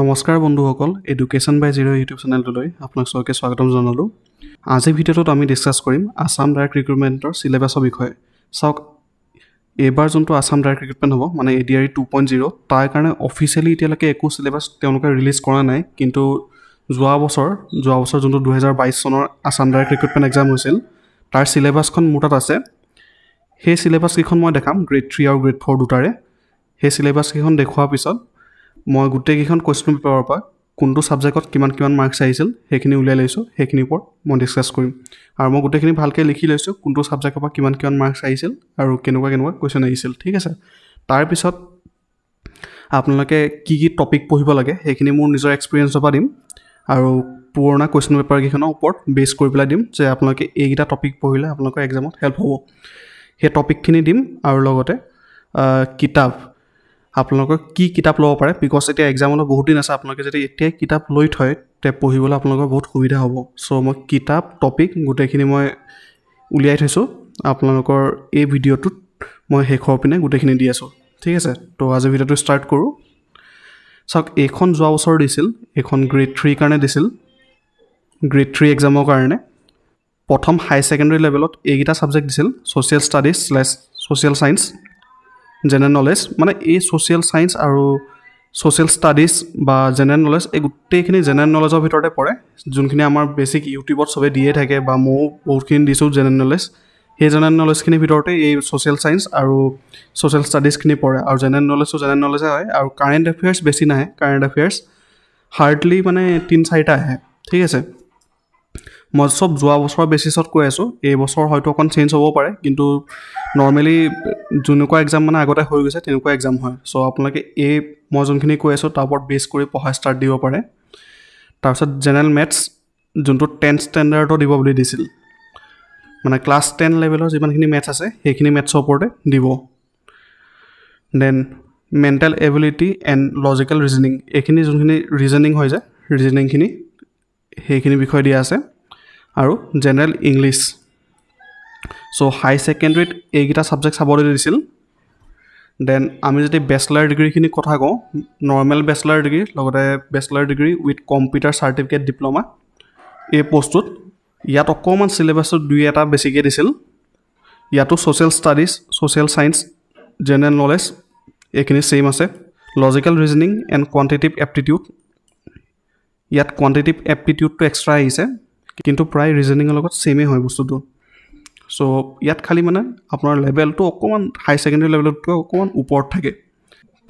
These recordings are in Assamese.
নমস্কাৰ বন্ধুসকল এডুকেশ্যন বাই জিৰ' ইউটিউব চেনেলটোলৈ আপোনাক চবকে স্বাগতম জনালোঁ আজিৰ ভিডিঅ'টোত আমি ডিছকাছ কৰিম আছাম ডাইৰেক্ট ৰিক্ৰুটমেণ্টৰ চিলেবাছৰ বিষয়ে চাওক এইবাৰ যোনটো আছাম ডাইৰেক্ট ৰিক্ৰুটমেণ্ট হ'ব মানে A D R two point zero' তাৰ কাৰণে অফিচিয়েলি এতিয়ালৈকে একো চিলেবাছ তেওঁলোকে ৰিলিজ কৰা নাই কিন্তু যোৱা বছৰ যোৱা বছৰ যোনটো দুহেজাৰ বাইছ চনৰ আছাম ডাইৰেক্ট ৰিক্ৰুটমেণ্ট এক্সাম হৈছিল তাৰ চিলেবাছখন মোৰ তাত আছে সেই চিলেবাছকেইখন মই দেখাম গ্ৰেড থ্ৰী আৰু গ্ৰেড ফ'ৰ দুটাৰে সেই চিলেবাছকেইখন দেখুওৱাৰ পিছত মই গোটেইকেইখন কুৱেশ্যন পেপাৰৰ পৰা কোনটো ছাবজেক্টত কিমান কিমান মাৰ্কছ আহিছিল সেইখিনি উলিয়াই লৈছোঁ সেইখিনিৰ ওপৰত মই ডিছকাছ কৰিম আৰু মই গোটেইখিনি ভালকৈ লিখি লৈছোঁ কোনটো ছাবজেক্টৰ পৰা কিমান কিমান মাৰ্কছ আহিছিল আৰু কেনেকুৱা কেনেকুৱা কুৱেশ্যন আহিছিল ঠিক আছে তাৰপিছত আপোনালোকে কি কি টপিক পঢ়িব লাগে সেইখিনি মোৰ নিজৰ এক্সপিৰিয়েঞ্চৰ পৰা দিম আৰু পুৰণা কুৱেশ্যন পেপাৰকেইখনৰ ওপৰত বেছ কৰি পেলাই দিম যে আপোনালোকে এইকেইটা টপিক পঢ়িলে আপোনালোকৰ এক্সামত হেল্প হ'ব সেই টপিকখিনি দিম আৰু লগতে কিতাপ আপোনালোকৰ কি কিতাপ ল'ব পাৰে বিকজ এতিয়া এক্সামলৈ বহুত দিন আছে আপোনালোকে যদি এতিয়াই কিতাপ লৈ থয় তে পঢ়িবলৈ আপোনালোকৰ বহুত সুবিধা হ'ব চ' মই কিতাপ টপিক গোটেইখিনি মই উলিয়াই থৈছোঁ আপোনালোকৰ এই ভিডিঅ'টোত মই শেষৰ পিনে গোটেইখিনি দি আছোঁ ঠিক আছে তো আজি ভিডিঅ'টো ষ্টাৰ্ট কৰোঁ চাওক এইখন যোৱা বছৰ দিছিল এইখন গ্ৰেড থ্ৰীৰ কাৰণে দিছিল গ্ৰেড থ্ৰী এক্সামৰ কাৰণে প্ৰথম হাই ছেকেণ্ডেৰী লেভেলত এইকেইটা ছাবজেক্ট দিছিল social studies slash social science general knowledge মানে এই ছ'চিয়েল ছায়েঞ্চ আৰু ছ'চিয়েল ষ্টাডিজ বা জেনেৰেল নলেজ এই গোটেইখিনি জেনেৰেল নলেজৰ ভিতৰতে পৰে যোনখিনি আমাৰ বেছিক ইউটিউবত চবেই দিয়ে থাকে বা ময়ো বহুতখিনি দিছোঁ জেনেৰেল নলেজ সেই জেনেৰেল নলেজখিনিৰ ভিতৰতে এই ছ'চিয়েল ছায়েঞ্চ আৰু ছ'চিয়েল ষ্টাডিজখিনি পৰে আৰু জেনেৰেল নলেজটো জেনেৰেল নলেজে হয় আৰু কাৰেণ্ট এফেয়াৰ্ছ বেছি নাহে কাৰেণ্ট এফেয়াৰ্ছ হাৰ্ডলি মানে তিনি চাৰিটা আহে ঠিক আছে মই চব যোৱা বছৰৰ বেচিছত কৈ আছোঁ এইবছৰ হয়তো অকণ চেঞ্জ হ'ব পাৰে কিন্তু নৰ্মেলি যোনকোৱা এক্সাম মানে আগতে হৈ গৈছে তেনেকুৱা এক্সাম হয় চ' আপোনালোকে এই মই যোনখিনি কৈ আছোঁ তাৰ ওপৰত বেছ কৰি পঢ়া ষ্টাৰ্ট দিব পাৰে তাৰপিছত জেনেৰেল মেথছ যোনটো টেনথ ষ্টেণ্ডাৰ্ডো দিব বুলি দিছিল মানে ক্লাছ টেন লেভেলৰ যিমানখিনি মেথছ আছে সেইখিনি মেথছৰ ওপৰতে দিব then mental ability and logical reasoning এইখিনি যোনখিনি ৰিজনিং হৈ যায় ৰিজনিংখিনি সেইখিনি বিষয় দিয়া আছে আৰু জেনেৰেল ইংলিছ চ' হাই ছেকেণ্ডেৰীত এইকেইটা ছাবজেক্ট চাবলৈ দিছিল দেন আমি যদি বেচেলাৰ ডিগ্ৰীখিনি কথা কওঁ নৰ্মেল বেচেলাৰ ডিগ্ৰী লগতে bachelor degree with computer certificate diploma এই পষ্টটোত ইয়াত অকণমান চিলেবাছটো দুই এটা বেছিকৈ দিছিল ইয়াতো social studies social science general knowledge এইখিনি ছেইম আছে logical reasoning and quantitative aptitude ইয়াত কোৱাণ্টিটিভ এপ্টিটিউডটো এক্সট্ৰা আহিছে কিন্তু প্ৰায় ৰিজনিঙৰ লগত ছেমেই হয় বস্তুটো চ' ইয়াত খালী মানে আপোনাৰ লেভেলটো অকণমান হাই ছেকেণ্ডেৰী লেভেলতকৈ অকণমান ওপৰত থাকে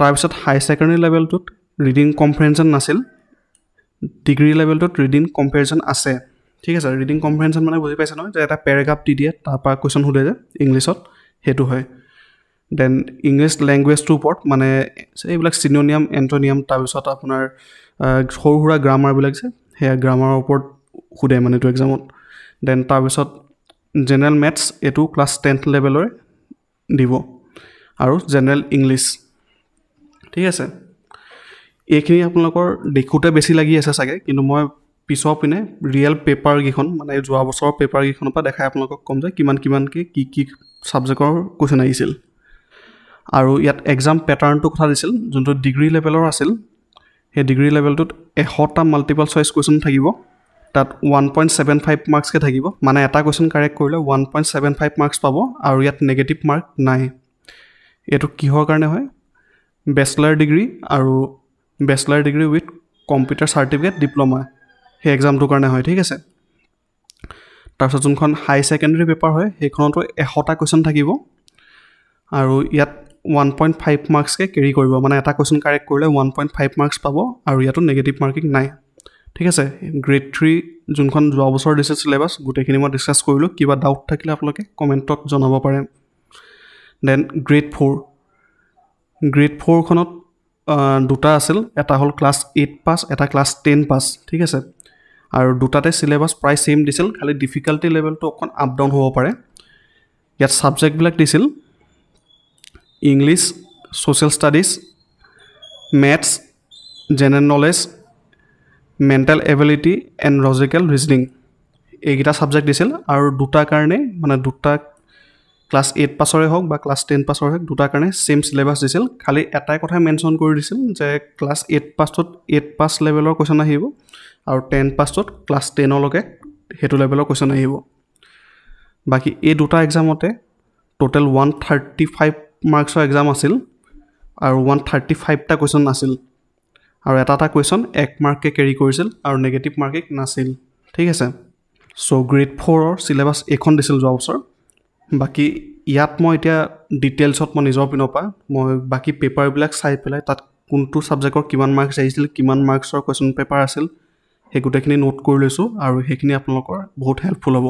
তাৰপিছত হাই ছেকেণ্ডেৰী লেভেলটোত ৰিডিং কম্পেৰিজন নাছিল ডিগ্ৰী লেভেলটোত ৰিডিং কম্পেৰিজন আছে ঠিক আছে ৰিডিং কম্পেৰিজন মানে বুজি পাইছে নহয় যে এটা পেৰেগ্ৰাফ দি দিয়ে তাৰপৰা কুৱেশ্যন সোধে যে ইংলিছত সেইটো হয় দেন ইংলিছ লেংগুৱেজটোৰ ওপৰত মানে এইবিলাক চিনিয়নিয়াম এণ্টনিয়াম তাৰপিছত আপোনাৰ সৰু সুৰা গ্ৰামাৰবিলাক যে সেয়া গ্ৰামাৰৰ ওপৰত সোধে মানে এইটো এক্সামত দেন তাৰপিছত জেনেৰেল মেথছ এইটো ক্লাছ টেনথ লেভেলৰে দিব আৰু জেনেৰেল ইংলিছ ঠিক আছে এইখিনি আপোনালোকৰ দেখোঁতে বেছি লাগি আছে চাগে কিন্তু মই পিছৰ পিনে ৰিয়েল পেপাৰকেইখন মানে যোৱা বছৰৰ পেপাৰকেইখনৰ পৰা দেখাই আপোনালোকক ক'ম যে কিমান কিমানকৈ কি কি ছাবজেক্টৰ কুৱেশ্যন আহিছিল আৰু ইয়াত এক্সাম পেটাৰ্ণটো কথা দিছিল যোনটো ডিগ্ৰী লেভেলৰ আছিল সেই ডিগ্ৰী লেভেলটোত এশটা মাল্টিপল চইচ কুৱেশ্যন থাকিব তাত ওৱান পইণ্ট ছেভেন ফাইভ মাৰ্কছকৈ থাকিব মানে এটা কুৱেশ্যন কাৰেক্ট কৰিলে one point seven five marks পাব আৰু ইয়াত নেগেটিভ মাৰ্ক নাই এইটো কিহৰ কাৰণে হয় বেচলাৰ ডিগ্ৰী আৰু bachelor degree with computer certificate diploma সেই এক্সামটোৰ কাৰণে হয় ঠিক আছে তাৰপিছত যোনখন হাই ছেকেণ্ডেৰী পেপাৰ হয় সেইখনতো এশটা কুৱেশ্যন থাকিব আৰু ইয়াত ওৱান পইণ্ট ফাইভ মাৰ্কছকৈ কেৰি কৰিব মানে এটা কুৱেশ্যন কাৰেক্ট কৰিলে ওৱান পইণ্ট ফাইভ মাৰ্কছ পাব আৰু ইয়াতো নেগেটিভ মাৰ্কিং নাই ঠিক আছে গ্ৰেড থ্ৰী যোনখন যোৱা বছৰ দিছে চিলেবাছ গোটেইখিনি মই ডিছকাছ কৰিলোঁ কিবা ডাউট থাকিলে আপোনালোকে কমেণ্টত জনাব পাৰে দেন গ্ৰেড ফ'ৰ গ্ৰেড ফ'ৰখনত দুটা আছিল এটা হ'ল ক্লাছ এইট পাছ এটা ক্লাছ টেন পাছ ঠিক আছে আৰু দুটাতে চিলেবাছ প্ৰায় ছেইম দিছিল খালী ডিফিকাল্টি লেভেলটো অকণ আপ ডাউন হ'ব পাৰে ইয়াত ছাবজেক্টবিলাক দিছিল English social studies maths general knowledge mental ability and logical reasoning এইকেইটা ছাবজেক্ট দিছিল আৰু দুটা কাৰণেই মানে দুটা ক্লাছ এইট পাছৰে হওক বা ক্লাছ টেন পাছৰে হওক দুটা কাৰণে ছেম ছিলেবাছ দিছিল খালী এটাই কথাই মেনশ্যন কৰি দিছিল যে ক্লাছ এইট পাছত এইট পাছ লেভেলৰ কুৱেশ্যন আহিব আৰু টেন পাছত ক্লাছ টেনলৈকে সেইটো লেভেলৰ কুৱেশ্যন আহিব বাকী এই দুটা এক্সামতে ট'টেল ওৱান থাৰ্টি ফাইভ মাৰ্কছৰ এক্সাম আছিল আৰু ওৱান থাৰ্টি ফাইভটা কুৱেশ্যন আছিল আৰু এটা এটা কুৱেশ্যন এক মাৰ্ককে কেৰি কৰিছিল আৰু নেগেটিভ মাৰ্কে নাছিল ঠিক আছে ছ' গ্ৰেড ফ'ৰৰ ছিলেবাছ এইখন দিছিল যোৱা বছৰ বাকী ইয়াত মই এতিয়া ডিটেইলছত মই নিজৰ পিনৰ পৰা মই বাকী পেপাৰবিলাক চাই পেলাই তাত কোনটো ছাবজেক্টৰ কিমান মাৰ্কছ আহিছিল কিমান মাৰ্কছৰ কুৱেশ্যন পেপাৰ আছিল সেই গোটেইখিনি নোট কৰি লৈছোঁ আৰু সেইখিনি আপোনালোকৰ বহুত হেল্পফুল হ'ব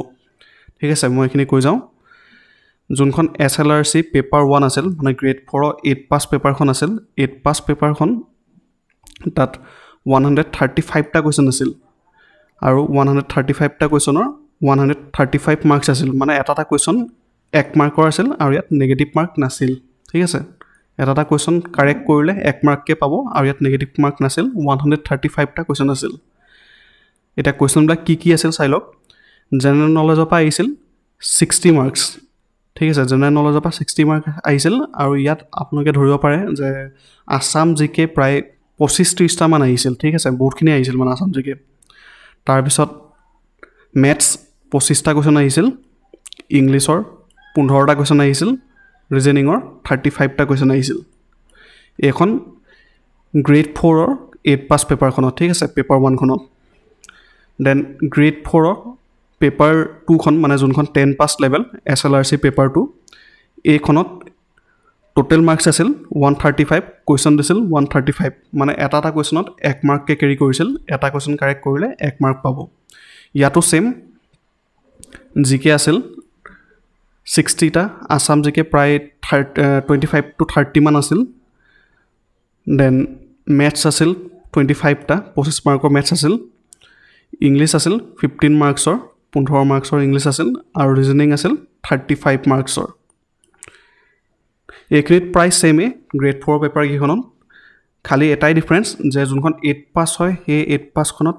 ঠিক আছে মই এইখিনি কৈ যাওঁ যোনখন S L R C paper one আছিল মানে গ্ৰেড ফ'ৰৰ এইট পাছ পেপাৰখন আছিল এইট পাছ পেপাৰখন তাত ওৱান হাণ্ড্ৰেড থাৰ্টি ফাইভটা কুৱেশ্যন আছিল আৰু ওৱান হাণ্ড্ৰেড থাৰ্টি ফাইভটা কুৱেশ্যনৰ one hundred thirty five marks আছিল মানে এটা এটা কুৱেশ্যন এক মাৰ্কৰ আছিল আৰু ইয়াত নিগেটিভ মাৰ্ক নাছিল ঠিক আছে এটা এটা কুৱেশ্যন কাৰেক্ট কৰিলে এক মাৰ্ককৈ পাব আৰু ইয়াত নিগেটিভ মাৰ্ক নাছিল ওৱান হাণ্ড্ৰেড থাৰ্টি ফাইভটা কুৱেশ্যন আছিল এতিয়া কুৱেশ্যনবিলাক কি কি আছিল চাই লওক জেনেৰেল নলেজৰ পৰা আহিছিল ছিক্সটি মাৰ্কছ ঠিক আছে জেনেৰেল নলেজৰ পৰা ছিক্সটি মাৰ্ক আহিছিল আৰু ইয়াত আপোনালোকে ধৰিব পাৰে যে আছাম জি কে প্ৰায় পঁচিছ ত্ৰিছটামান আহিছিল ঠিক আছে বহুতখিনি আহিছিল মানে আছাম জিকে তাৰপিছত মেথছ পঁচিছটা কুৱেশ্যন আহিছিল ইংলিছৰ পোন্ধৰটা কুৱেশ্যন আহিছিল ৰিজনিঙৰ থাৰ্টি ফাইভটা কুৱেশ্যন আহিছিল এইখন গ্ৰেড ফ'ৰৰ এইট পাছ পেপাৰখনত ঠিক আছে পেপাৰ ওৱানখনত দেন গ্ৰেড ফ'ৰৰ পেপাৰ টুখন মানে যোনখন ten pass level S L R C paper two এইখনত টোটেল মাৰ্কছ আছিল ওৱান থাৰ্টি ফাইভ কুৱেশ্যন দিছিল ওৱান থাৰ্টি ফাইভ মানে এটা এটা কুৱেশ্যনত এক মাৰ্ককে কেৰি কৰিছিল এটা কুৱেশ্যন কাৰেক্ট কৰিলে এক মাৰ্ক পাব ইয়াতো ছেইম জি কে আছিল ছিক্সটিটা আছাম জি কে প্ৰায় থাৰ্টি টুৱেণ্টি ফাইভ টু থাৰ্টিমান আছিল দেন মেথছ আছিল টুৱেণ্টি ফাইভটা পঁচিছ মাৰ্কৰ মেথছ আছিল ইংলিছ আছিল ফিফটিন মাৰ্কছৰ পোন্ধৰ মাৰ্কছৰ ইংলিছ আছিল আৰু ৰিজনিং আছিল থাৰ্টি ফাইভ মাৰ্কছৰ এইখিনিত প্ৰায় চেমেই গ্ৰেড ফ'ৰ পেপাৰকেইখনত খালি এটাই ডিফাৰেঞ্চ যে যোনখন এইট পাছ হয় সেই এইট পাছখনত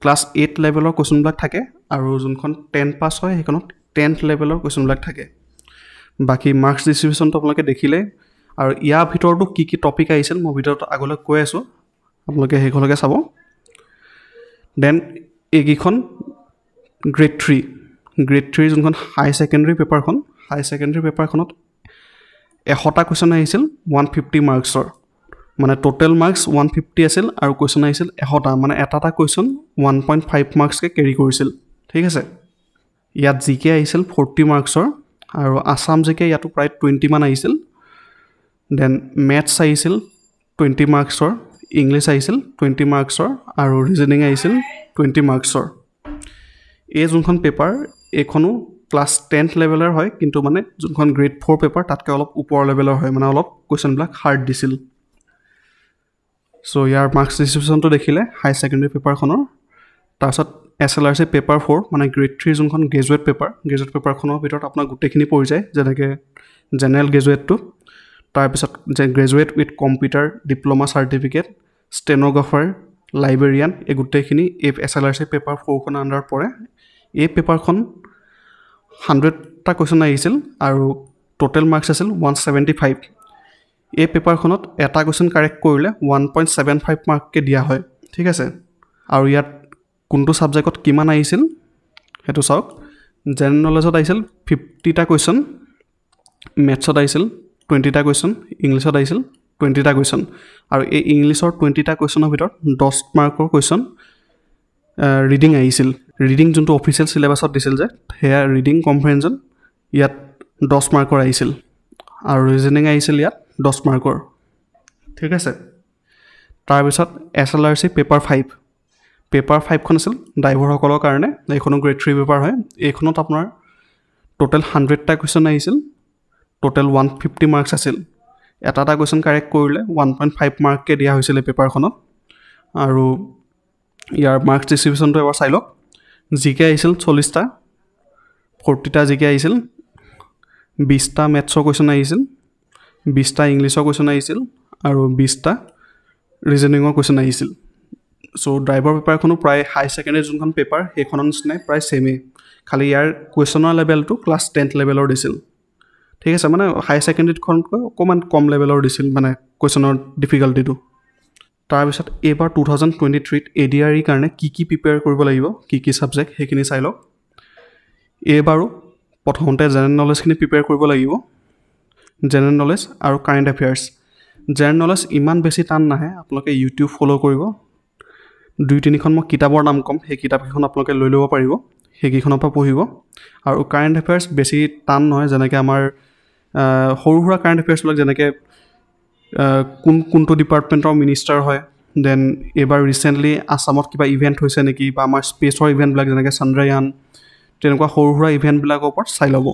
ক্লাছ এইট লেভেলৰ কুৱেশ্যনবিলাক থাকে আৰু যোনখন টেন পাছ হয় সেইখনত টেনথ লেভেলৰ কুৱেশ্যনবিলাক থাকে বাকী মাৰ্কছ ডিষ্ট্ৰিবিউশ্যনটো আপোনালোকে দেখিলেই আৰু ইয়াৰ ভিতৰতো কি কি টপিক আহিছিল মই ভিতৰত আগলৈ কৈ আছোঁ আপোনালোকে সেইখনলৈকে চাব দেন এইকেইখন গ্ৰেড থ্ৰী গ্ৰেড থ্ৰীৰ যোনখন হাই ছেকেণ্ডেৰী পেপাৰখন হাই ছেকেণ্ডেৰী পেপাৰখনত এশটা কুৱেশ্যন আহিছিল ওৱান ফিফটি মাৰ্কছৰ মানে টোটেল মাৰ্কছ ওৱান ফিফটি আছিল আৰু কুৱেশ্যন আহিছিল এশটা মানে এটা এটা কুৱেশ্যন ওৱান পইণ্ট ফাইভ মাৰ্কছকে কেৰি কৰিছিল ঠিক আছে ইয়াত জি কে আহিছিল ফৰ্টি মাৰ্কছৰ আৰু আছাম জি কে ইয়াতো প্ৰায় টুৱেণ্টিমান আহিছিল দেন মেথছ আহিছিল টুৱেণ্টি মাৰ্কছৰ ইংলিছ আহিছিল টুৱেণ্টি মাৰ্কছৰ আৰু ৰিজনিং আহিছিল টুৱেণ্টি মাৰ্কছৰ এই যোনখন পেপাৰ এইখনো ক্লাছ টেন্থ লেভেলৰ হয় কিন্তু মানে যোনখন গ্ৰেড ফ'ৰ পেপাৰ তাতকৈ অলপ ওপৰ লেভেলৰ হয় মানে অলপ কুৱেশ্যনবিলাক হাৰ্ড দিছিল চ' ইয়াৰ মাৰ্কছ ডিষ্ট্ৰিবিউশ্যনটো দেখিলে হাই ছেকেণ্ডেৰী পেপাৰখনৰ তাৰপিছত S L R C paper four মানে গ্ৰেড থ্ৰীৰ যোনখন গ্ৰেজুৱেট পেপাৰ গ্ৰেজুৱেট পেপাৰখনৰ ভিতৰত আপোনাৰ গোটেইখিনি পৰি যায় যেনেকৈ জেনেৰেল গ্ৰেজুৱেটটো তাৰপিছত যে graduate with computer diploma certificate stenographer librarian এই গোটেইখিনি এই S L R C paper ফ'ৰখনৰ আণ্ডাৰত পৰে এই পেপাৰখন হাণ্ড্ৰেডটা কুৱেশ্যন আহিছিল আৰু ট'টেল মাৰ্কছ আছিল ওৱান ছেভেণ্টি ফাইভ এই পেপাৰখনত এটা কুৱেশ্যন কাৰেক্ট কৰিলে ওৱান পইণ্ট ছেভেন ফাইভ মাৰ্ককৈ দিয়া হয় ঠিক আছে আৰু ইয়াত কোনটো ছাবজেক্টত কিমান আহিছিল সেইটো চাওক জেনেৰেল নলেজত আহিছিল ফিফটিটা কুৱেশ্যন মেথছত আহিছিল টুৱেণ্টিটা কুৱেশ্যন ইংলিছত আহিছিল টুৱেণ্টিটা কুৱেশ্যন আৰু এই ইংলিছৰ টুৱেণ্টিটা কুৱেশ্যনৰ ভিতৰত দহ মাৰ্কৰ কুৱেশ্যন ৰিডিং আহিছিল ৰিডিং যোনটো অফিচিয়েল চিলেবাছত দিছিল যে সেয়া ৰিডিং কম্প্ৰেহেনশ্যন ইয়াত দহ মাৰ্কৰ আহিছিল আৰু ৰিজনিং আহিছিল ইয়াত দহ মাৰ্কৰ ঠিক আছে তাৰপিছত S L R C paper five paper ফাইভখন আছিল ড্ৰাইভাৰসকলৰ কাৰণে এইখনো গ্ৰেড থ্ৰী পেপাৰ হয় এইখনত আপোনাৰ ট'টেল হাণ্ড্ৰেডটা কুৱেশ্যন আহিছিল ট'টেল ওৱান ফিফটি মাৰ্কছ আছিল এটা এটা কুৱেশ্যন কাৰেক্ট কৰিলে ওৱান পইণ্ট ফাইভ মাৰ্ককৈ দিয়া হৈছিলে পেপাৰখনত আৰু ইয়াৰ মাৰ্কছ ডিষ্ট্ৰিবিউশ্যনটো এবাৰ চাই লওক জি কে আহিছিল চল্লিছটা ফৰ্টিটা জি কে আহিছিল বিছটা মেথছৰ কুৱেশ্যন আহিছিল বিছটা ইংলিছৰ কুৱেশ্যন আহিছিল আৰু বিছটা ৰিজনিঙৰ কুৱেশ্যন আহিছিল চ' ড্ৰাইভাৰ পেপাৰখনো প্ৰায় হাই ছেকেণ্ডেৰী যোনখন পেপাৰ সেইখনৰ নিচিনাই প্ৰায় ছেমেই খালি ইয়াৰ কুৱেশ্যনৰ লেভেলটো ক্লাছ টেনথ লেভেলৰ দিছিল ঠিক আছে মানে হাই ছেকেণ্ডেৰীখনতকৈ অকণমান কম লেভেলৰ দিছিল মানে কুৱেশ্যনৰ ডিফিকাল্টিটো তাৰপিছত এইবাৰ টু থাউজেণ্ড টুৱেণ্টি থ্ৰীত এ ডি আৰ ইৰ কাৰণে কি কি প্ৰিপেয়াৰ কৰিব লাগিব কি কি ছাবজেক্ট সেইখিনি চাই লওক এইবাৰো প্ৰথমতে জেনেৰেল নলেজখিনি প্ৰিপেয়াৰ কৰিব লাগিব জেনেৰেল নলেজ আৰু কাৰেণ্ট এফেয়াৰ্ছ জেনেৰেল নলেজ ইমান বেছি টান নাহে আপোনালোকে ইউটিউব ফ'ল' কৰিব দুই তিনিখন মই কিতাপৰ নাম ক'ম সেই কিতাপকেইখন আপোনালোকে লৈ ল'ব পাৰিব সেইকেইখনৰ পৰা পঢ়িব আৰু কাৰেণ্ট এফেয়াৰ্ছ বেছি টান নহয় যেনেকৈ আমাৰ সৰু সুৰা কাৰেণ্ট এফেয়াৰ্ছবিলাক যেনেকৈ কোন কোনটো ডিপাৰ্টমেণ্টৰ মিনিষ্টাৰ হয় দেন এইবাৰ ৰিচেণ্টলি আছামত কিবা ইভেণ্ট হৈছে নেকি বা আমাৰ স্পেচৰ ইভেণ্টবিলাক যেনেকৈ চন্দ্ৰয়ান তেনেকুৱা সৰু সুৰা ইভেণ্টবিলাকৰ ওপৰত চাই ল'ব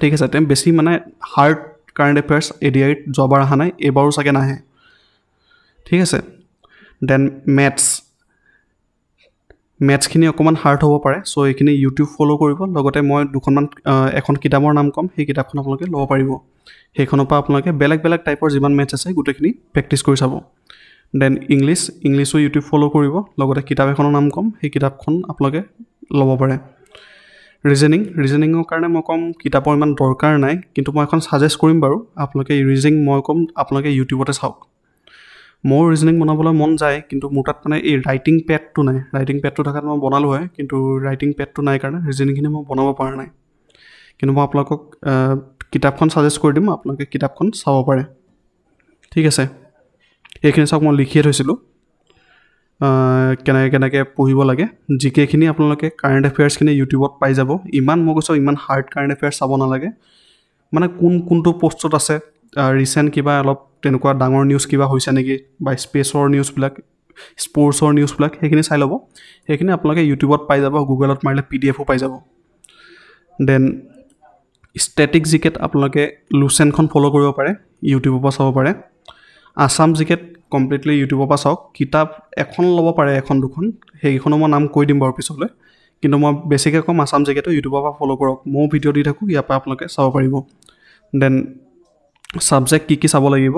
ঠিক আছে তেওঁ বেছি মানে হাৰ্ড কাৰেণ্ট এফেয়াৰ্ছ আইত যোৱাবাৰ অহা নাই এইবাৰো চাগে নাহে ঠিক আছে দেন মেথছ মেথছখিনি অকণমান হাৰ্ড হ'ব পাৰে চ' এইখিনি ইউটিউব ফ'ল' কৰিব লগতে মই দুখনমান এখন কিতাপৰ নাম ক'ম সেই কিতাপখন আপোনালোকে ল'ব পাৰিব সেইখনৰ পৰা আপোনালোকে বেলেগ বেলেগ টাইপৰ যিমান মেটছ আছে গোটেইখিনি প্ৰেক্টিছ কৰি চাব দেন ইংলিছ ইংলিছো ইউটিউব ফ'ল' কৰিব লগতে কিতাপ এখনৰ নাম ক'ম সেই কিতাপখন আপোনালোকে ল'ব পাৰে ৰিজনিং ৰিজনিঙৰ কাৰণে মই ক'ম কিতাপৰ ইমান দৰকাৰ নাই কিন্তু মই এখন ছাজেষ্ট কৰিম বাৰু আপোনালোকে ৰিজনিং মই ক'ম আপোনালোকে ইউটিউবতে চাওক মোৰ ৰিজনিং বনাবলৈ মন যায় কিন্তু মোৰ তাত মানে এই ৰাইটিং পেডটো নাই ৰাইটিং পেডটো থকাত মই বনালোঁ হয় কিন্তু ৰাইটিং পেডটো নাই কাৰণে ৰিজনিংখিনি মই বনাব পৰা নাই কিন্তু মই আপোনালোকক কিতাপখন চাজেষ্ট কৰি দিম আপোনালোকে কিতাপখন চাব পাৰে ঠিক আছে সেইখিনি চাওক মই লিখিয়ে থৈছিলোঁ কেনেকৈ কেনেকৈ পঢ়িব লাগে জি কেখিনি আপোনালোকে কাৰেণ্ট এফেয়াৰ্ছখিনি ইউটিউবত পাই যাব ইমান মই কৈছোঁ ইমান হাৰ্ড কাৰেণ্ট এফেয়াৰ্ছ চাব নালাগে মানে কোন কোনটো পষ্টত আছে ৰিচেণ্ট কিবা অলপ তেনেকুৱা ডাঙৰ নিউজ কিবা হৈছে নেকি বা স্পেচৰ নিউজবিলাক স্পৰ্টছৰ নিউজবিলাক সেইখিনি চাই ল'ব সেইখিনি আপোনালোকে ইউটিউবত পাই যাব গুগলত মাৰিলে পি ডি এফো পাই যাব দেন ষ্টেটিক জিকেট আপোনালোকে লুচেনখন ফ'ল' কৰিব পাৰে ইউটিউবৰ পৰা চাব পাৰে আছাম জিকেট কমপ্লিটলি ইউটিউবৰ পৰা চাওক কিতাপ এখন ল'ব পাৰে এখন দুখন সেইকেইখনো মই নাম কৈ দিম বাৰু পিছলৈ কিন্তু মই বেছিকৈ ক'ম আছাম জেগেটো ইউটিউবৰ পৰা ফ'ল' কৰক ময়ো ভিডিঅ' দি থাকোঁ ইয়াৰ পৰা আপোনালোকে চাব পাৰিব দেন ছাবজেক্ট কি কি চাব লাগিব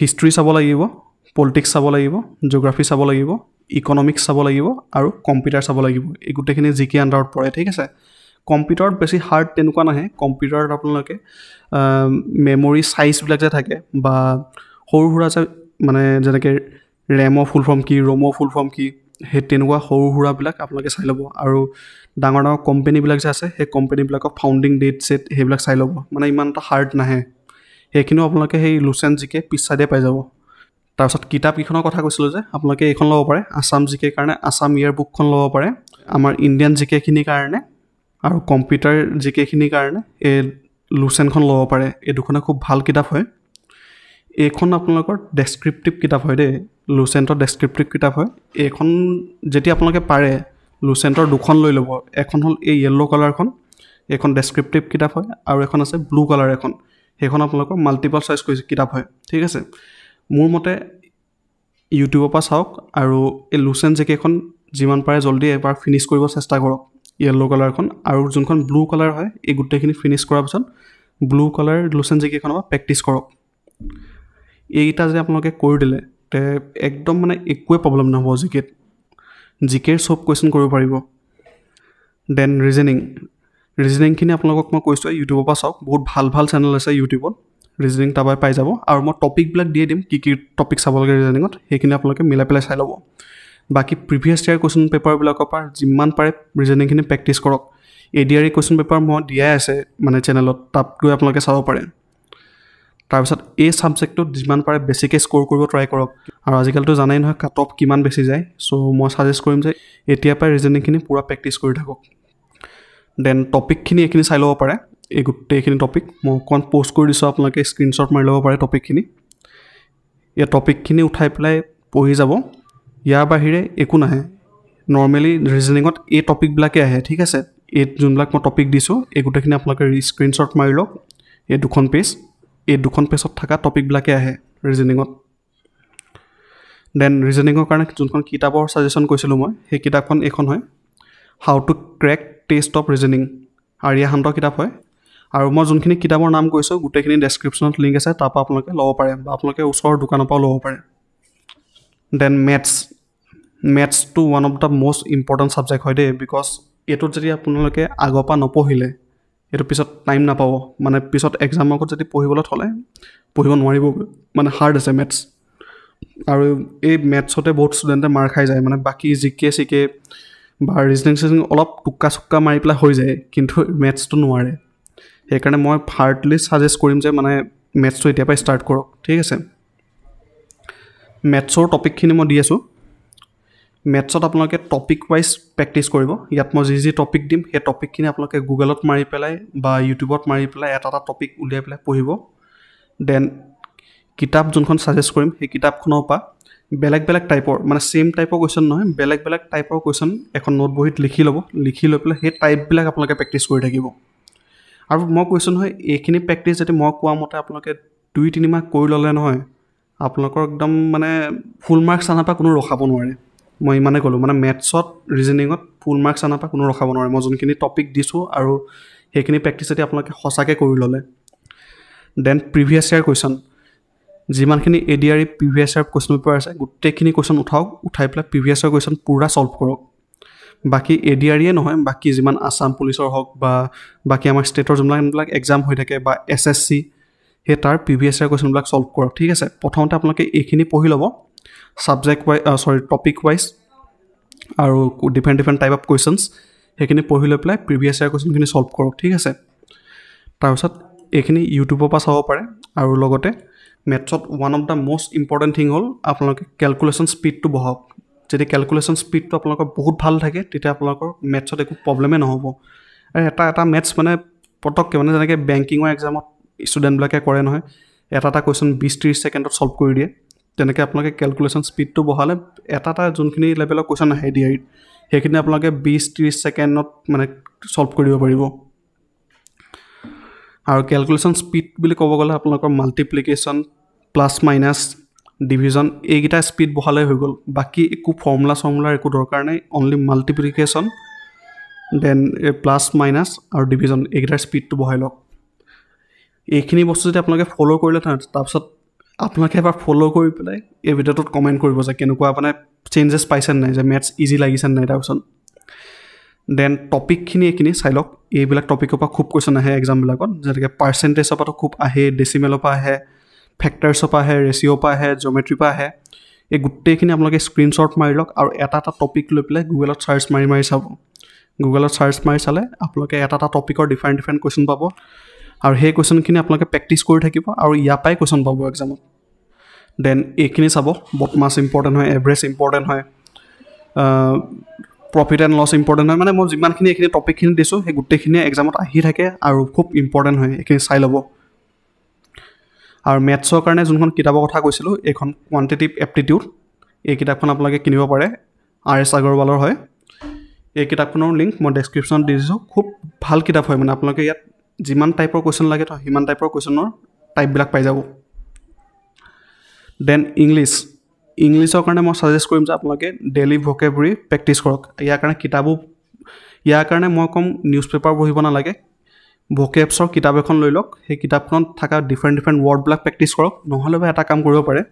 হিষ্ট্ৰী চাব লাগিব পলিটিক্স চাব লাগিব জিঅ'গ্ৰাফি চাব লাগিব ইকনমিক্স চাব লাগিব আৰু কম্পিউটাৰ চাব লাগিব এই গোটেইখিনি জি কে আণ্ডাৰত পৰে ঠিক আছে কম্পিউটাৰত বেছি হাৰ্ড তেনেকুৱা নাহে কম্পিউটাৰত আপোনালোকে মেমৰি চাইজবিলাক যে থাকে বা সৰু সুৰা যে মানে যেনেকৈ ৰেমৰ ফুল ফৰ্ম কি ৰমৰ ফুল ফৰ্ম কি সেই তেনেকুৱা সৰু সুৰাবিলাক আপোনালোকে চাই ল'ব আৰু ডাঙৰ ডাঙৰ কোম্পেনীবিলাক যে আছে সেই কোম্পেনীবিলাকৰ ফাউণ্ডিং ডেট চেট সেইবিলাক চাই ল'ব মানে ইমান এটা হাৰ্ড নাহে সেইখিনিও আপোনালোকে সেই লুচেণ্ট জিকে পিছচাইডে পাই যাব তাৰপিছত কিতাপকেইখনৰ কথা কৈছিলোঁ যে আপোনালোকে এইখন ল'ব পাৰে আছাম জিকেৰ কাৰণে আছাম ইয়েৰ বুকখন ল'ব পাৰে আমাৰ ইণ্ডিয়ান জিকেখিনিৰ কাৰণে আৰু কম্পিউটাৰ জিকেখিনিৰ কাৰণে এই লুচেনখন ল'ব পাৰে এই দুখনে খুব ভাল কিতাপ হয় এইখন আপোনালোকৰ ডেছক্ৰিপ্টিভ কিতাপ হয় দেই লুচেণ্টৰ ডেছক্ৰিপ্টিভ কিতাপ হয় এইখন যেতিয়া আপোনালোকে পাৰে লুচেণ্টৰ দুখন লৈ ল'ব এখন হ'ল এই য়েল্ল' কালাৰখন এইখন ডেছক্ৰিপ্টিভ কিতাপ হয় আৰু এখন আছে ব্লু কালাৰ এখন সেইখন আপোনালোকৰ মাল্টিপল চাইজ কৰিছে কিতাপ হয় ঠিক আছে মোৰ মতে ইউটিউবৰ পৰা চাওক আৰু এই লুচেণ্ট জেকেখন যিমান পাৰে জলদি এবাৰ ফিনিছ কৰিব চেষ্টা কৰক য়েল্ল' কালাৰখন আৰু যোনখন ব্লু কালাৰ হয় এই গোটেইখিনি ফিনিছ কৰাৰ পিছত ব্লু কালাৰ লোচেন জেকিখন প্ৰেক্টিছ কৰক এইকেইটা যে আপোনালোকে কৰি দিলে তে একদম মানে একোৱে প্ৰব্লেম নহ'ব জিকেত জিকেৰ চব কুৱেশ্যন কৰিব পাৰিব দেন ৰিজনিং ৰিজনিংখিনি আপোনালোকক মই কৈছোঁ ইউটিউবৰ পৰা চাওক বহুত ভাল ভাল চেনেল আছে ইউটিউবত ৰিজনিং তাৰপৰাই পাই যাব আৰু মই টপিকবিলাক দিয়ে দিম কি কি টপিক চাব লাগে ৰিজনিঙত সেইখিনি আপোনালোকে মিলাই পেলাই চাই ল'ব বাকী প্ৰিভিয়াছ ইয়াৰ কুৱেশ্যন পেপাৰবিলাকৰ পৰা যিমান পাৰে ৰিজনিংখিনি প্ৰেক্টিছ কৰক A D R E question paper মই দিয়াই আছে মানে চেনেলত তাত গৈ আপোনালোকে চাব পাৰে তাৰপিছত এই ছাবজেক্টটোত যিমান পাৰে বেছিকৈ স্ক'ৰ কৰিব ট্ৰাই কৰক আৰু আজিকালিতো জানেই নহয় কাট অফ কিমান বেছি যায় চ' মই ছাজেষ্ট কৰিম যে এতিয়াৰ পৰাই ৰিজনিংখিনি পূৰা প্ৰেক্টিছ কৰি থাকক দেন টপিকখিনি এইখিনি চাই ল'ব পাৰে এই গোটেইখিনি টপিক মই অকণমান পোষ্ট কৰি দিছোঁ আপোনালোকে স্ক্ৰীণশ্বট মাৰি ল'ব পাৰে টপিকখিনি এই টপিকখিনি উঠাই পেলাই পঢ়ি যাব ইয়াৰ বাহিৰে একো নাহে নৰ্মেলি ৰিজনিঙত এই টপিকবিলাকে আহে ঠিক আছে এই যোনবিলাক মই টপিক দিছোঁ এই গোটেইখিনি আপোনালোকে স্ক্ৰীণশ্বট মাৰি লওক এই দুখন পেজ এই দুখন পেজত থকা টপিকবিলাকে আহে ৰিজনিঙত দেন ৰিজনিঙৰ কাৰণে যোনখন কিতাপৰ ছাজেশ্যন কৈছিলোঁ মই সেই কিতাপখন এইখন হয় how to crack test of reasoning আৰ্যাশান্ত কিতাপ হয় আৰু মই যোনখিনি কিতাপৰ নাম কৈছোঁ গোটেইখিনি ডেছক্ৰিপশ্যনত লিংক আছে তাৰপৰা আপোনালোকে ল'ব পাৰে বা আপোনালোকে ওচৰৰ দোকানৰ পৰাও ল'ব পাৰে দেন মেথছ মেথছটো one of the most important subject হয় দেই বিকজ এইটোত যদি আপোনালোকে আগৰ পৰা নপঢ়িলে এইটো পিছত টাইম নাপাব মানে পিছত এক্সাম আগত যদি পঢ়িবলৈ থ'লে পঢ়িব নোৱাৰিব মানে হাৰ্ড আছে মেথছ আৰু এই মেথছতে বহুত ষ্টুডেণ্টে মাৰ খাই যায় মানে বাকী জি কে চি কে বা ৰিজনিং চিজনিং অলপ টুকা চুক্কা মাৰি পেলাই হৈ যায় কিন্তু মেথছটো নোৱাৰে সেইকাৰণে মই হাৰ্ডলি ছাজেষ্ট কৰিম যে মানে মেথছটো এতিয়াৰ পৰাই ষ্টাৰ্ট কৰক ঠিক আছে মেথছৰ টপিকখিনি মই দি আছোঁ মেথছত আপোনালোকে টপিক ৱাইজ প্ৰেক্টিছ কৰিব ইয়াত মই যি যি টপিক দিম সেই টপিকখিনি আপোনালোকে গুগলত মাৰি পেলাই বা ইউটিউবত মাৰি পেলাই এটা এটা টপিক উলিয়াই পেলাই পঢ়িব দেন কিতাপ যোনখন ছাজেষ্ট কৰিম সেই কিতাপখনৰ পৰা বেলেগ বেলেগ টাইপৰ মানে ছেইম টাইপৰ কুৱেশ্যন নহয় বেলেগ বেলেগ টাইপৰ কুৱেশ্যন এখন নোট বহীত লিখি ল'ব লিখি লৈ পেলাই সেই টাইপবিলাক আপোনালোকে প্ৰেক্টিছ কৰি থাকিব আৰু মই কুৱেশ্যন হয় এইখিনি প্ৰেক্টিছ যদি মই কোৱা মতে আপোনালোকে দুই তিনিমাহ কৰি ল'লে নহয় আপোনালোকৰ একদম মানে ফুল মাৰ্কছ অনাৰ পৰা কোনো ৰখাব নোৱাৰে মই ইমানে ক'লোঁ মানে মেথছত ৰিজনিঙত ফুল মাৰ্কছ অনাৰ পৰা কোনো ৰখাব নোৱাৰে মই যোনখিনি টপিক দিছোঁ আৰু সেইখিনি প্ৰেক্টিচতে আপোনালোকে সঁচাকৈ কৰি ল'লে দেন প্ৰিভিয়াছ ইয়াৰ কুৱেশ্যন যিমানখিনি A D R previous year question paper আছে গোটেইখিনি কুৱেশ্যন উঠাওক উঠাই পেলাই প্ৰিভিয়াছৰ কুৱেশ্যন পূৰা ছল্ভ কৰক বাকী এ ডি আৰ নহয় বাকী যিমান আছাম পুলিচৰ হওক বা বাকী আমাৰ ষ্টেটৰ যোনবিলাকবিলাক এক্সাম হৈ থাকে বা এছ এছ চি সেই তাৰ প্ৰিভিয়াছ ইয়াৰ কুৱেশ্যনবিলাক ছল্ভ কৰক ঠিক আছে প্ৰথমতে আপোনালোকে এইখিনি পঢ়ি ল'ব subject wise sorry topic wise আৰু different different type of questions সেইখিনি পঢ়ি লৈ পেলাই প্ৰিভিয়াছ ইয়াৰ কুৱেশ্যনখিনি ছল্ভ কৰক ঠিক আছে তাৰপিছত এইখিনি ইউটিউবৰ পৰা চাব পাৰে আৰু লগতে মেথছত one of the most important thing হ'ল আপোনালোকে কেলকুলেশ্যন স্পীডটো বঢ়াওক যদি কেলকুলেশ্যন স্পীডটো আপোনালোকৰ বহুত ভাল থাকে তেতিয়া আপোনালোকৰ মেথছত একো প্ৰব্লেমেই নহ'ব আৰু এটা এটা মেথছ মানে পটককৈ মানে যেনেকৈ বেংকিঙৰ এক্সামত ষ্টুডেণ্টবিলাকে কৰে নহয় এটা এটা কুৱেশ্যন বিছ ত্ৰিছ ছেকেণ্ডত ছল্ভ কৰি দিয়ে তেনেকৈ আপোনালোকে কেলকুলেশ্যন স্পীডটো বঢ়ালে এটা এটা যোনখিনি লেভেলৰ কুৱেশ্যন আহে ডিআইত সেইখিনি আপোনালোকে বিছ ত্ৰিছ ছেকেণ্ডত মানে ছল্ভ কৰিব পাৰিব আৰু কেলকুলেশ্যন স্পীড বুলি ক'ব গ'লে আপোনালোকৰ মাল্টিপ্লিকেশ্যন প্লাছ মাইনাছ ডিভিজন এইকেইটা স্পীড বঢ়ালে হৈ গ'ল বাকী একো ফৰ্মুলা চৰ্মুলাৰ একো দৰকাৰ নাই only multiplication then plus minus আৰু ডিভিজন এইকেইটাৰ স্পীডটো বঢ়াই লওক এইখিনি বস্তু যদি আপোনালোকে ফ'ল' কৰিলে তাৰপিছত আপোনালোকে এবাৰ ফ'ল' কৰি পেলাই এই ভিডিঅ'টোত কমেণ্ট কৰিব যে কেনেকুৱা মানে চেঞ্জেছ পাইছেনে নাই যে মেথছ ইজি লাগিছেনে নাই তাৰপিছত দেন টপিকখিনি এইখিনি চাই লওক এইবিলাক টপিকৰ পৰা খুব কুৱেশ্যন আহে এক্সামবিলাকত যেনেকৈ পাৰ্চেণ্টেজৰ পৰাতো খুব আহে ডেচিমেলৰ পৰা আহে ফেক্টাৰ্ছৰ পৰা আহে ৰেচিঅ'ৰ পৰা আহে জ'মেট্ৰিৰ পৰা আহে এই গোটেইখিনি আপোনালোকে স্ক্ৰীণশ্বট মাৰি লওক আৰু এটা এটা টপিক লৈ পেলাই গুগলত ছাৰ্চ মাৰি মাৰি চাব গুগলত ছাৰ্চ মাৰি চালে আপোনালোকে এটা এটা টপিকৰ ডিফাৰেণ্ট ডিফাৰেণ্ট কুৱেশ্যন পাব আৰু সেই কুৱেশ্যনখিনি আপোনালোকে প্ৰেক্টিছ কৰি থাকিব আৰু ইয়াৰ পৰাই কুৱেশ্যন পাব একজামত দেন এইখিনি চাব বদমাচ ইম্পৰ্টেণ্ট হয় এভাৰেজ ইম্পৰ্টেণ্ট হয় প্ৰফিট এণ্ড লছ ইম্পৰ্টেণ্ট হয় মানে মই যিমানখিনি এইখিনি টপিকখিনি দিছোঁ সেই গোটেইখিনিয়ে এক্সামত আহি থাকে আৰু খুব ইম্পৰ্টেণ্ট হয় এইখিনি চাই ল'ব আৰু মেথছৰ কাৰণে যোনখন কিতাপৰ কথা কৈছিলোঁ এইখন কোৱান্টিটিভ এপ্টিটিউড এই কিতাপখন আপোনালোকে কিনিব পাৰে আৰ এছ আগৰৱালৰ হয় এই কিতাপখনৰ লিংক মই ডেছক্ৰিপশ্যনত দি দিছোঁ খুব ভাল কিতাপ হয় মানে আপোনালোকে ইয়াত যিমান টাইপৰ কুৱেশ্যন লাগে তো সিমান টাইপৰ কুৱেশ্যনৰ টাইপবিলাক পাই যাব দেন ইংলিছ ইংলিছৰ কাৰণে মই চাজেষ্ট কৰিম যে আপোনালোকে ডেইলি ভকেবৰী প্ৰেক্টিছ কৰক ইয়াৰ কাৰণে কিতাপো ইয়াৰ কাৰণে মই ক'ম নিউজ পেপাৰ পঢ়িব নালাগে ভকেবছৰ কিতাপ এখন লৈ লওক সেই কিতাপখনত থকা ডিফাৰেণ্ট ডিফাৰেণ্ট ৱৰ্ডবিলাক প্ৰেক্টিছ কৰক নহ'লে বা এটা কাম কৰিব পাৰে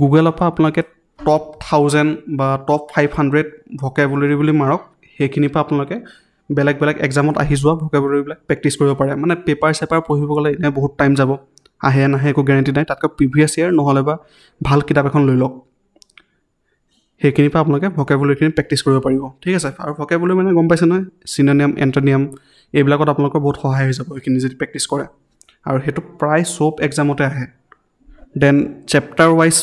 গুগলৰ পৰা আপোনালোকে টপ থাউজেণ্ড বা টপ ফাইভ হাণ্ড্ৰেড ভকেবুলাৰী বুলি মাৰক সেইখিনিৰ পৰা আপোনালোকে বেলেগ বেলেগ এক্সামত আহি যোৱা ভোকেবুলাৰীবিলাক প্ৰেক্টিছ কৰিব পাৰে মানে পেপাৰ চেপাৰ পঢ়িব গ'লে এনেই বহুত টাইম যাব আহে নাহে একো গেৰেণ্টি নাই তাতকৈ প্ৰিভিয়াছ ইয়েৰ নহ'লে বা ভাল কিতাপ এখন লৈ লওক সেইখিনিৰ পৰা আপোনালোকে ভকেবুলাৰীখিনি প্ৰেক্টিছ কৰিব পাৰিব ঠিক আছে আৰু ভকেবুলাৰী মানে গম পাইছে নহয় চিনেনিয়াম এণ্টনিয়াম এইবিলাকত আপোনালোকৰ বহুত সহায় হৈ যাব এইখিনি যদি প্ৰেক্টিছ কৰে আৰু সেইটো প্ৰায় চব এক্সামতে আহে দেন চেপ্টাৰ ৱাইজ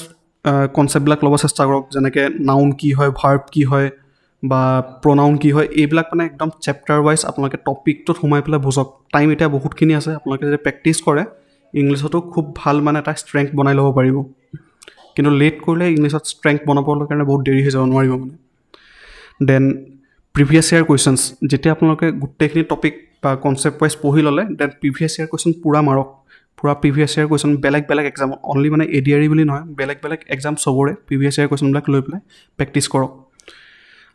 কনচেপ্টবিলাক ল'ব চেষ্টা কৰক যেনেকৈ নাউন কি হয় ভাৰ্ব কি হয় বা প্ৰনাউন কি হয় এইবিলাক মানে একদম চেপ্টাৰ ৱাইজ আপোনালোকে টপিকটোত সোমাই পেলাই বুজক টাইম এতিয়া বহুতখিনি আছে আপোনালোকে যদি প্ৰেক্টিচ কৰে ইংলিছতো খুব ভাল মানে এটা ষ্ট্ৰেংথ বনাই ল'ব পাৰিব কিন্তু লেট কৰিলে ইংলিছত ষ্ট্ৰেংথ বনাবলৈ কাৰণে বহুত দেৰি হৈ যাব নোৱাৰিব মানে দেন প্ৰিভিয়াছ ইয়াৰ কুৱেশ্যনছ যেতিয়া আপোনালোকে গোটেইখিনি টপিক বা কনচেপ্ট ৱাইজ পঢ়ি ল'লে দেন প্ৰিভিয়াছ ইয়াৰ কুৱেশ্যন পূৰা মাৰক পূৰা প্ৰিভিয়াছ ইয়াৰ কুৱেশ্যন বেলেগ বেলেগ এক্সাম অনলি মানে এ ডি আৰ বুলি নহয় বেলেগ বেলেগ এক্সাম চবৰে প্ৰিভিয়াছ ইয়াৰ কুৱেশ্যনবিলাক লৈ পেলাই প্ৰেক্টিছ কৰক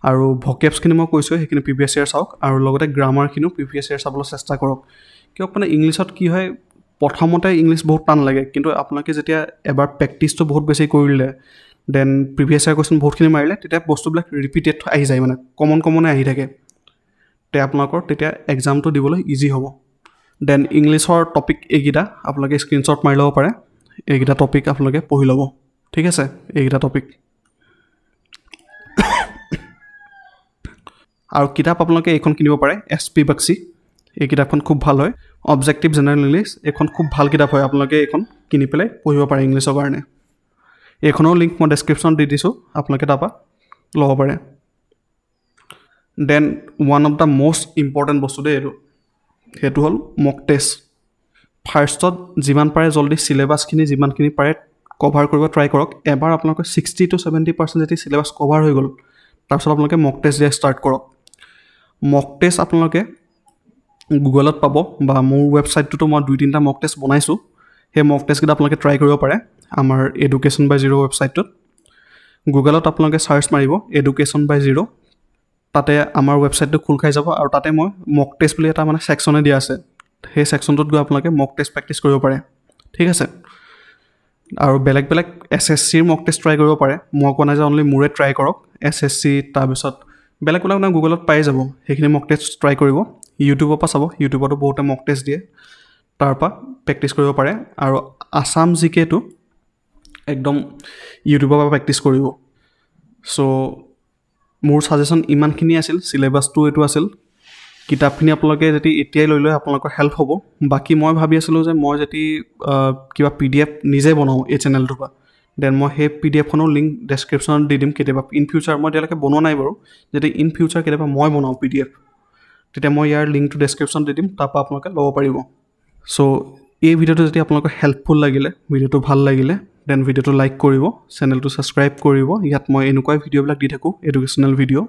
আৰু ভকেপছখিনি মই কৈছোঁ সেইখিনি প্ৰিভিয়াছ ইয়েৰ চাওক আৰু লগতে গ্ৰামাৰখিনিও প্ৰিভিয়াছ ইয়েৰ চাবলৈ চেষ্টা কৰক কিয় মানে ইংলিছত কি হয় প্ৰথমতে ইংলিছ বহুত টান লাগে কিন্তু আপোনালোকে যেতিয়া এবাৰ প্ৰেক্টিছটো বহুত বেছি কৰিলে দেন প্ৰিভিয়াছ ইয়াৰ কুৱেশ্যন বহুতখিনি মাৰিলে তেতিয়া বস্তুবিলাক ৰিপিটেড আহি যায় মানে কমন কমনে আহি থাকে তে আপোনালোকৰ তেতিয়া এক্সামটো দিবলৈ ইজি হ'ব দেন ইংলিছৰ টপিক এইকেইটা আপোনালোকে স্ক্ৰীণশ্বট মাৰি ল'ব পাৰে এইকেইটা টপিক আপোনালোকে পঢ়ি ল'ব ঠিক আছে এইকেইটা টপিক আৰু কিতাপ আপোনালোকে এইখন কিনিব পাৰে এছ পি বাক্সি এই কিতাপখন খুব ভাল হয় অবজেক্টিভ জেনেৰেল ইংলিছ এইখন খুব ভাল কিতাপ হয় আপোনালোকে এইখন কিনি পেলাই পঢ়িব পাৰে ইংলিছৰ কাৰণে এইখনৰ লিংক মই ডেছক্ৰিপশ্যনত দি দিছোঁ আপোনালোকে তাৰপৰা ল'ব পাৰে then one of the most important বস্তু দেই এইটো সেইটো হ'ল মক টেষ্ট ফাৰ্ষ্টত যিমান পাৰে জলদি চিলেবাছখিনি যিমানখিনি পাৰে কভাৰ কৰিব ট্ৰাই কৰক এবাৰ আপোনালোকে ছিক্সটি টু ছেভেণ্টি পাৰ্চেণ্ট যদি চিলেবাছ কভাৰ হৈ গ'ল তাৰপিছত আপোনালোকে মক টেষ্ট দিয়া ষ্টাৰ্ট কৰক মক টেষ্ট আপোনালোকে গুগলত পাব বা মোৰ ৱেবছাইটটোতো মই দুই তিনিটা মক টেষ্ট বনাইছোঁ সেই মক টেষ্টকেইটা আপোনালোকে ট্ৰাই কৰিব পাৰে আমাৰ এডুকেশ্যন বাই জিৰ' ৱেবছাইটটোত গুগলত আপোনালোকে ছাৰ্চ মাৰিব এডুকেশ্যন বাই জিৰ' তাতে আমাৰ ৱেবছাইটটো খোল খাই যাব আৰু তাতে মই মক টেষ্ট বুলি এটা মানে ছেকশ্যনে দিয়া আছে সেই ছেকশ্যনটোত গৈ আপোনালোকে মক টেষ্ট প্ৰেক্টিছ কৰিব পাৰে ঠিক আছে আৰু বেলেগ বেলেগ এছ এছ চিৰ মক টেষ্ট ট্ৰাই কৰিব পাৰে মই কোৱা নাই যে অনলি মোৰে ট্ৰাই কৰক এছ এছ চি তাৰপিছত বেলেগ কোনো আপোনাৰ গুগলত পাই যাব সেইখিনি মক টেষ্ট ট্ৰাই কৰিব ইউটিউবৰ পৰা চাব ইউটিউবতো বহুতে মক টেষ্ট দিয়ে তাৰপৰা প্ৰেক্টিচ কৰিব পাৰে আৰু আছাম জি কেটো একদম ইউটিউবৰ পৰা প্ৰেক্টিছ কৰিব ছ' মোৰ ছাজেশ্যন ইমানখিনি আছিল চিলেবাছটো এইটো আছিল কিতাপখিনি আপোনালোকে যদি এতিয়াই লৈ লয় আপোনালোকৰ হেল্প হ'ব বাকী মই ভাবি আছিলোঁ যে মই যদি কিবা পি ডি এফ নিজে বনাওঁ এই চেনেলটোৰ পৰা দেন মই সেই পি ডি এফখনৰ লিংক ডেছক্ৰিপশ্যনত দি দিম কেতিয়াবা ইন ফিউচাৰ মই এতিয়ালৈকে বনোৱা নাই বাৰু যদি ইন ফিউচাৰ কেতিয়াবা মই বনাওঁ পি ডি এফ তেতিয়া মই ইয়াৰ লিংকটো ডেছক্ৰিপশ্যন দি দিম তাৰপৰা আপোনালোকে ল'ব পাৰিব চ' এই ভিডিঅ'টো যদি আপোনালোকৰ হেল্পফুল লাগিলে ভিডিঅ'টো ভাল লাগিলে দেন ভিডিঅ'টো লাইক কৰিব চেনেলটো ছাবস্ক্ৰাইব কৰিব ইয়াত মই এনেকুৱাই ভিডিঅ'বিলাক দি থাকোঁ এডুকেশ্যনেল ভিডিঅ'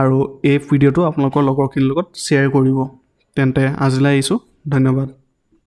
আৰু এই ভিডিঅ'টো আপোনালোকৰ লগৰখিনিৰ লগত শ্বেয়াৰ কৰিব তেন্তে আজিলৈ আহিছোঁ ধন্যবাদ